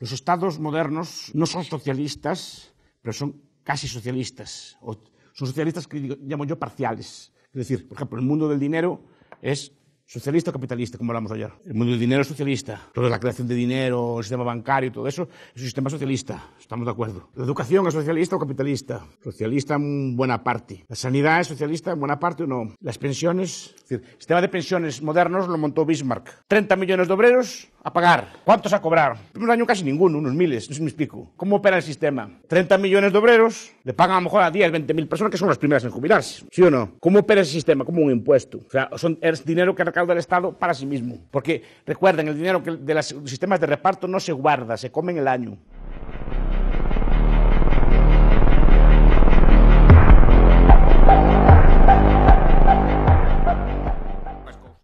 Los estados modernos no son socialistas, pero son casi socialistas. son socialistas que llamo yo parciales. Es decir, por ejemplo, el mundo del dinero es socialista o capitalista, como hablamos ayer. El mundo del dinero es socialista. Todo la creación de dinero, el sistema bancario y todo eso es un sistema socialista. Estamos de acuerdo. La educación es socialista o capitalista. Socialista en buena parte. La sanidad es socialista en buena parte o no. Las pensiones. decir, el sistema de pensiones modernos lo montó Bismarck. 30 millones de obreros a pagar. ¿Cuántos a cobrar? Un año casi ninguno, unos miles, no sé si me explico. ¿Cómo opera el sistema? 30 millones de obreros, le pagan a lo mejor a 10, 20 mil personas que son las primeras en jubilarse, ¿sí o no? ¿Cómo opera el sistema? Como un impuesto. O sea, es dinero que recauda el Estado para sí mismo. Porque recuerden, el dinero de los sistemas de reparto no se guarda, se come en el año.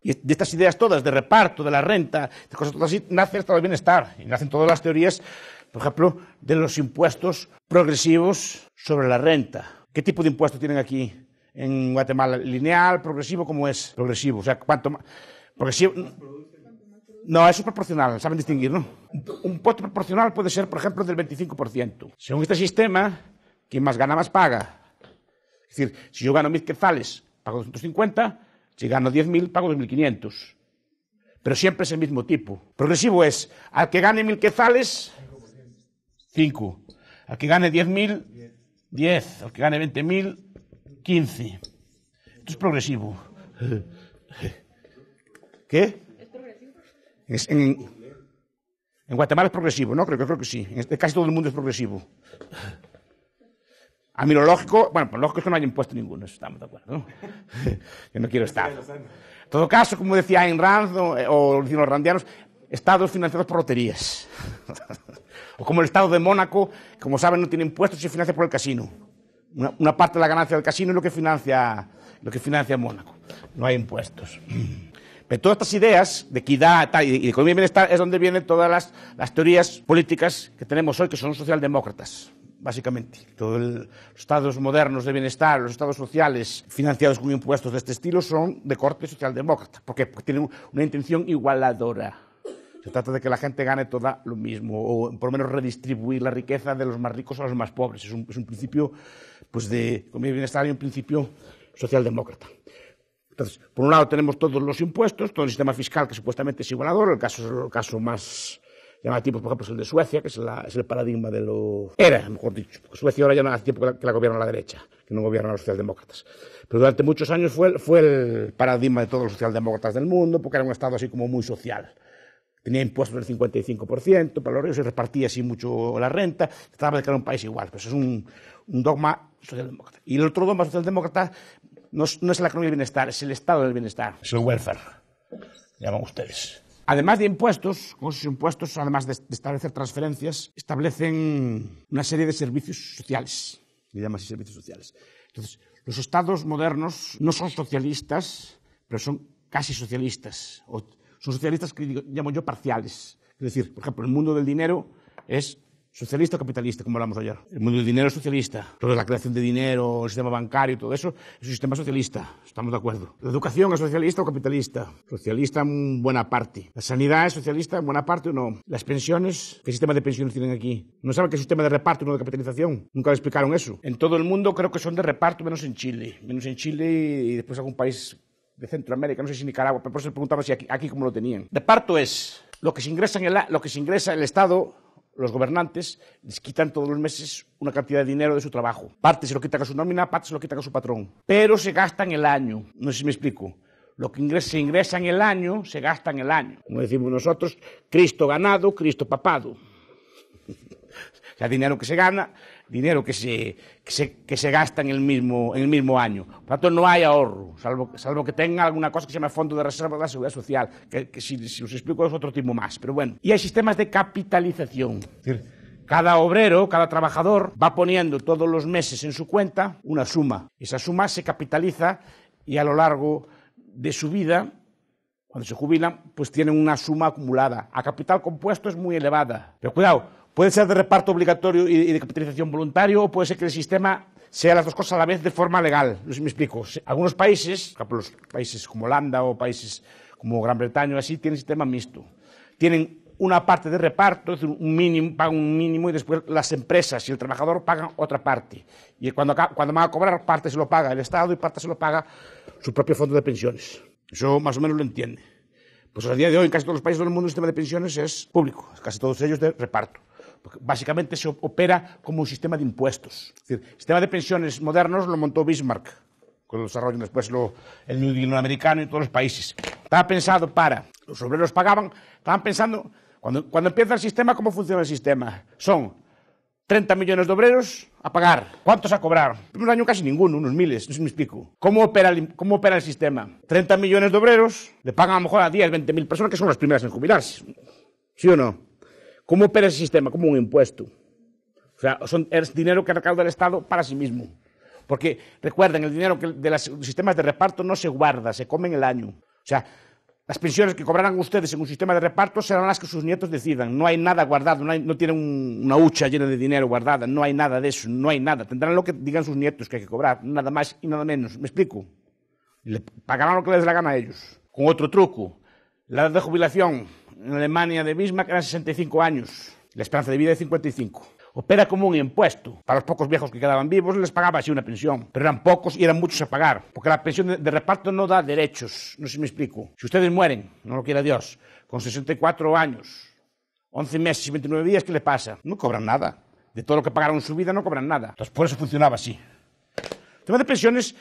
Y de estas ideas todas, de reparto, de la renta, de cosas todas así, nace el estado del bienestar. Y nacen todas las teorías, por ejemplo, de los impuestos progresivos sobre la renta. ¿Qué tipo de impuestos tienen aquí en Guatemala? ¿Lineal, progresivo? ¿Cómo es? Progresivo. O sea, ¿cuánto más? Progresivo. No, eso es proporcional, saben distinguir, ¿no? Un impuesto proporcional puede ser, por ejemplo, del 25%. Según este sistema, quien más gana, más paga. Es decir, si yo gano 1.000 quetzales, pago 250, si gano 10.000, pago 2.500. Pero siempre es el mismo tipo. Progresivo es, al que gane 1.000 quetzales, 5. Al que gane 10.000, 10. Al que gane 20.000, 15. Esto es progresivo. ¿Qué? ¿Es progresivo? En, Guatemala es progresivo, ¿no? Creo que, creo que sí. En este, casi todo el mundo es progresivo. A mí lo lógico, bueno, pues lógico es que no haya impuestos ninguno, estamos de acuerdo. ¿no? Yo no quiero estar. En todo caso, como decía Ayn Rand eh, o, decían los randianos, estados financiados por loterías. o como el estado de Mónaco, como saben, no tiene impuestos y se financia por el casino. Una, parte de la ganancia del casino es lo que financia, lo que financia Mónaco. No hay impuestos. Pero todas estas ideas de equidad y de economía y bienestar es donde vienen todas las teorías políticas que tenemos hoy, que son socialdemócratas básicamente. Todos los estados modernos de bienestar, los estados sociales financiados con impuestos de este estilo son de corte socialdemócrata. ¿Por qué? Porque tienen una intención igualadora. Se trata de que la gente gane todo lo mismo, o por lo menos redistribuir la riqueza de los más ricos a los más pobres. Es un, principio pues de economía bienestar y un principio socialdemócrata. Entonces, por un lado tenemos todos los impuestos, todo el sistema fiscal que supuestamente es igualador, el caso, el caso más, llamativos, por ejemplo, el de Suecia, que es, el paradigma de los... Era, mejor dicho, Suecia ahora ya no hace tiempo que la, la gobierna la derecha, que no gobierna los socialdemócratas. Pero durante muchos años fue, el paradigma de todos los socialdemócratas del mundo, porque era un Estado así como muy social tenía impuestos del 55% para los ríos, se repartía así mucho la renta, trataba de crear un país igual, pero es un, dogma socialdemócrata. Y el otro dogma socialdemócrata no es, no es la economía del bienestar, es el estado del bienestar, es el welfare, llaman ustedes. Además de impuestos, con esos impuestos, además de establecer transferencias, establecen una serie de servicios sociales. Le servicios sociales. Entonces, los estados modernos no son socialistas, pero son casi socialistas. O son socialistas que llamo yo parciales. Es decir, por ejemplo, el mundo del dinero es ¿Socialista o capitalista, como hablamos ayer? El mundo del dinero es socialista. Todo la creación de dinero, el sistema bancario y todo eso, es un sistema socialista. Estamos de acuerdo. ¿La educación es socialista o capitalista? Socialista en buena parte. ¿La sanidad es socialista en buena parte o no? ¿Las pensiones? ¿Qué sistema de pensiones tienen aquí? ¿No saben qué sistema de reparto no de capitalización? Nunca les explicaron eso. En todo el mundo creo que son de reparto, menos en Chile. Menos en Chile y después algún país de Centroamérica, no sé si Nicaragua, pero por eso preguntaba si aquí, aquí cómo lo tenían. Reparto es lo que se ingresa en lo que se ingresa en el Estado los gobernantes les quitan todos los meses una cantidad de dinero de su trabajo. Parte se lo quitan a su nómina, parte se lo quitan a su patrón. Pero se gasta en el año. No sé si me explico. Lo que se ingresa en el año, se gasta en el año. Como decimos nosotros, Cristo ganado, Cristo papado. o sea, dinero que se gana dinero que se, que que se gasta en el, mismo, en el mismo año. Por tanto, no hay ahorro, salvo, salvo que tenga alguna cosa que se llama Fondo de Reserva de la Seguridad Social, que, si, os explico es otro tipo más. Pero bueno, y hay sistemas de capitalización. decir, cada obrero, cada trabajador va poniendo todos los meses en su cuenta una suma. Esa suma se capitaliza y a lo largo de su vida, cuando se jubilan, pues tienen una suma acumulada. A capital compuesto es muy elevada. Pero cuidado, Puede ser de reparto obligatorio y de capitalización voluntario, o puede ser que el sistema sea las dos cosas a la vez de forma legal. No sé si me explico. Algunos países, por ejemplo, los países como Holanda o países como Gran Bretaña, así, tienen sistema mixto. Tienen una parte de reparto, es un mínimo, pagan un mínimo y después las empresas y el trabajador pagan otra parte. Y cuando, cuando van a cobrar, parte se lo paga el Estado y parte se lo paga su propio fondo de pensiones. Eso más o menos lo entiende. Pues a día de hoy, en casi todos los países del mundo, el sistema de pensiones es público, casi todos ellos de reparto básicamente se opera como un sistema de impuestos. el sistema de pensiones modernos lo montó Bismarck, con los desarrollo después lo, el New Deal americano y todos los países. Estaba pensado para, los obreros pagaban, estaban pensando, cuando, empieza el sistema, ¿cómo funciona el sistema? Son 30 millones de obreros a pagar. ¿Cuántos a cobrar? Un año casi ninguno, unos miles, no sé si me explico. ¿Cómo opera, el, sistema? 30 millones de obreros le pagan a lo mejor a 10, 20 mil personas que son las primeras en jubilarse. ¿Sí o no? ¿Cómo opera ese sistema? Como un impuesto. O sea, es dinero que recauda el Estado para sí mismo. Porque recuerden, el dinero de los sistemas de reparto no se guarda, se come en el año. O sea, las pensiones que cobrarán ustedes en un sistema de reparto serán las que sus nietos decidan. No hay nada guardado, no, tienen una hucha llena de dinero guardada, no hay nada de eso, no hay nada. Tendrán lo que digan sus nietos que hay que cobrar, nada más y nada menos. ¿Me explico? Le pagarán lo que les dé la gana a ellos. Con otro truco, la edad de jubilación en Alemania de Bismarck eran 65 años, la esperanza de vida de 55. Opera como un impuesto. Para los pocos viejos que quedaban vivos les pagaba así una pensión, pero eran pocos y eran muchos a pagar, porque la pensión de, reparto no da derechos, no sé si me explico. Si ustedes mueren, no lo quiera Dios, con 64 años, 11 meses y 29 días, ¿qué le pasa? No cobran nada. De todo lo que pagaron en su vida no cobran nada. Entonces por eso funcionaba así. El tema de pensiones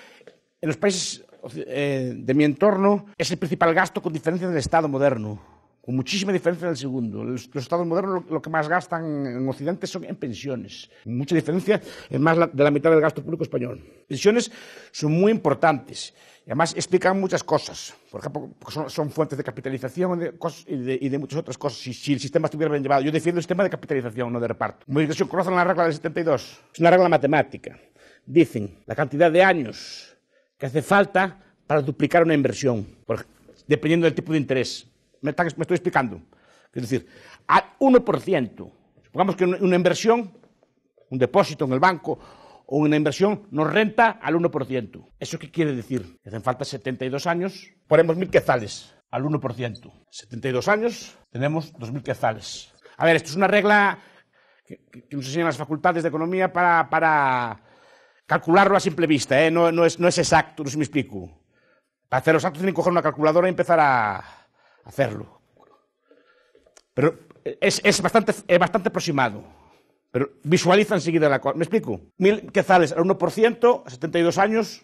en los países eh, de mi entorno es el principal gasto con diferencia del Estado moderno con muchísima diferencia del segundo. Los, estados modernos lo, que más gastan en Occidente son en pensiones. Mucha diferencia, es más de la mitad del gasto público español. Pensiones son muy importantes y además explican muchas cosas. Por ejemplo, son, fuentes de capitalización y, de, muchas otras cosas. Si, si, el sistema estuviera bien llevado, yo defiendo el sistema de capitalización, no de reparto. ¿conocen la regla del 72? Es una regla matemática. Dicen la cantidad de años que hace falta para duplicar una inversión, dependiendo del tipo de interés me, me estoy explicando. Es decir, al 1%, supongamos que una inversión, un depósito en el banco o una inversión nos renta al 1%. ¿Eso qué quiere decir? Que hacen falta 72 años, ponemos mil quetzales al 1%. 72 años, tenemos 2.000 quetzales. A ver, esto es una regla que, nos enseñan las facultades de economía para, para calcularlo a simple vista, ¿eh? no, es, no es exacto, no sé si me explico. Para hacer los actos tienen que coger una calculadora y empezar a, hacerlo. Pero es, es bastante, bastante aproximado. Pero visualiza enseguida la cosa. ¿Me explico? Mil quetzales al 1%, 72 años,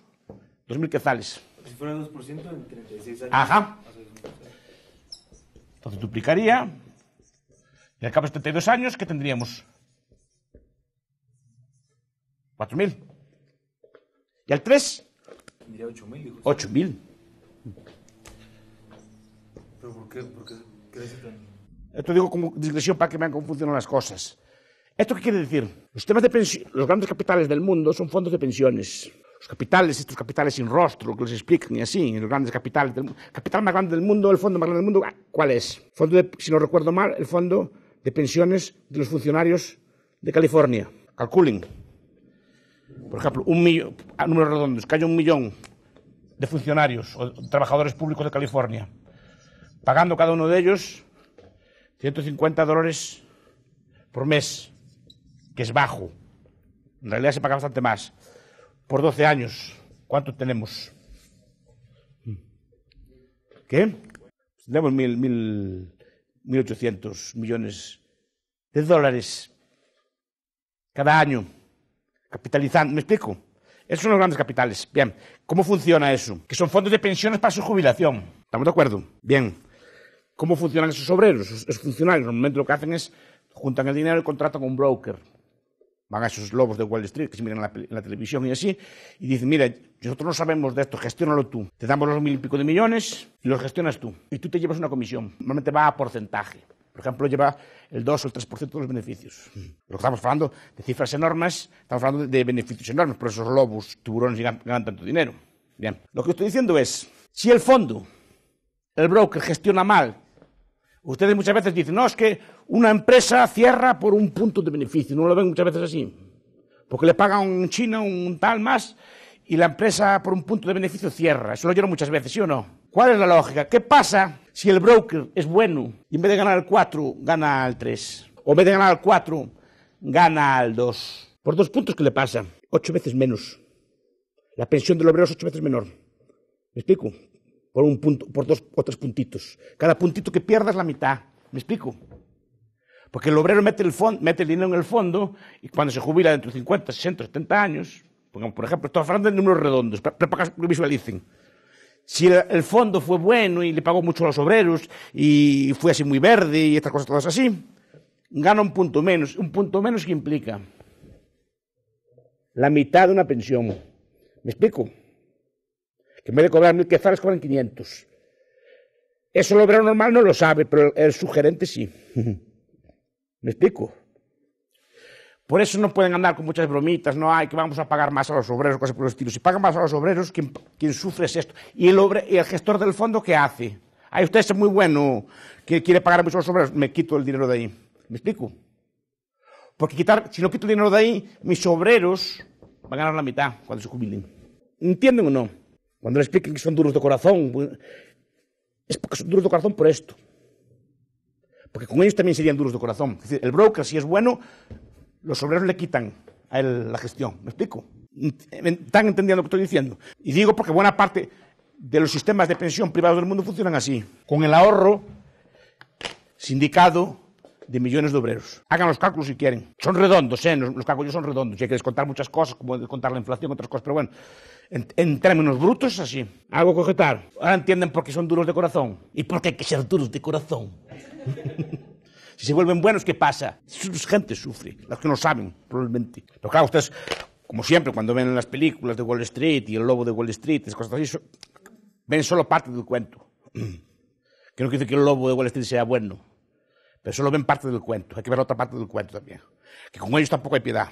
2.000 quetzales. Si fuera 2% en 36 años. Ajá. Entonces duplicaría. Y al cabo de 72 años, ¿qué tendríamos? 4.000. ¿Y al 3? Tendría 8.000. 8.000. ¿Pero por qué, qué Esto digo como digresión para que vean cómo funcionan las cosas. ¿Esto qué quiere decir? Los grandes capitales del mundo son fondos de pensiones. Los capitales, estos capitales sin rostro, que los explican y así, los grandes capitales del capital más grande del mundo, el fondo más grande del mundo, ah, ¿cuál es? Fondo si no recuerdo mal, el fondo de pensiones de los funcionarios de California. Calculen. Por ejemplo, un millón, a números redondos, que haya un millón de funcionarios o trabajadores públicos de California pagando cada uno de ellos 150 dólares por mes, que es bajo. En realidad se paga bastante más. Por 12 años, ¿cuánto tenemos? ¿Qué? Pues tenemos 1.800 millones de dólares cada año capitalizando. ¿Me explico? Esos son los grandes capitales. Bien, ¿cómo funciona eso? Que son fondos de pensiones para su jubilación. ¿Estamos de acuerdo? Bien. ¿Cómo funcionan esos obreros, esos, funcionarios? Normalmente lo que hacen es juntan el dinero y contratan a un broker. Van a esos lobos de Wall Street que se miran en la, televisión y así, y dicen, mira, nosotros no sabemos de esto, gestiónalo tú. Te damos los mil y pico de millones y los gestionas tú. Y tú te llevas una comisión. Normalmente va a porcentaje. Por ejemplo, lleva el 2 o el 3% de los beneficios. Pero estamos hablando de cifras enormes, estamos hablando de beneficios enormes, por esos lobos, tiburones ganan, ganan tanto dinero. Bien, lo que estoy diciendo es, si el fondo, el broker gestiona mal Ustedes muchas veces dicen, no, es que una empresa cierra por un punto de beneficio, no lo ven muchas veces así, porque le paga un chino, un tal más, y la empresa por un punto de beneficio cierra. Eso lo lloran muchas veces, ¿sí o no? ¿Cuál es la lógica? ¿Qué pasa si el broker es bueno y en vez de ganar al 4, gana al 3? O en vez de ganar al 4, gana al 2. Por dos puntos qué le pasa, ocho veces menos. La pensión del obrero es ocho veces menor. ¿Me explico? por un punto, por dos o tres puntitos. Cada puntito que pierdas la mitad. ¿Me explico? Porque el obrero mete el, mete dinero en el fondo y cuando se jubila dentro de 50, 60, 70 años, pongamos, por ejemplo, estoy hablando de números redondos, para que visualicen. Si el, fondo fue bueno y le pagó mucho a los obreros y fue así muy verde y estas cosas todas así, gana un punto menos. Un punto menos que implica la mitad de una pensión. ¿Me explico? que en vez de cobrar mil quetzales cobran 500. Eso el obrero normal no lo sabe, pero el sugerente sí. ¿Me explico? Por eso no pueden andar con muchas bromitas, no hay que vamos a pagar más a los obreros, cosas por el estilo. Si pagan más a los obreros, quien, sufre es esto. ¿Y el, ¿Y el gestor del fondo qué hace? Hay usted es muy bueno, que quiere pagar mucho a los obreros, me quito el dinero de ahí. ¿Me explico? Porque quitar, si no quito el dinero de ahí, mis obreros van a ganar la mitad cuando se jubilen. ¿Entienden o no? Cuando le expliquen que son duros de corazón, es porque son duros de corazón por esto. Porque con ellos también serían duros de corazón. Es decir, el broker, si es bueno, los obreros le quitan a él la gestión. ¿Me explico? ¿Están entendiendo lo que estoy diciendo? Y digo porque buena parte de los sistemas de pensión privados del mundo funcionan así. Con el ahorro sindicado de millones de obreros. Hagan los cálculos si quieren. Son redondos, ¿eh? los, cálculos son redondos. Y hay que descontar muchas cosas, como descontar la inflación, otras cosas, pero bueno. En, términos brutos, así. Algo cogetar... Ahora entienden por qué son duros de corazón. ¿Y por qué hay que ser duros de corazón? si se vuelven buenos, ¿qué pasa? sus gente sufre, los que no saben, probablemente. Pero claro, ustedes, como siempre, cuando ven las películas de Wall Street y el lobo de Wall Street, esas cosas así, ven solo parte del cuento. Que no quiere decir que el lobo de Wall Street sea bueno. Pero solo ven parte del cuento, hay que ver otra parte del cuento también. Que con ellos tampoco hay piedad.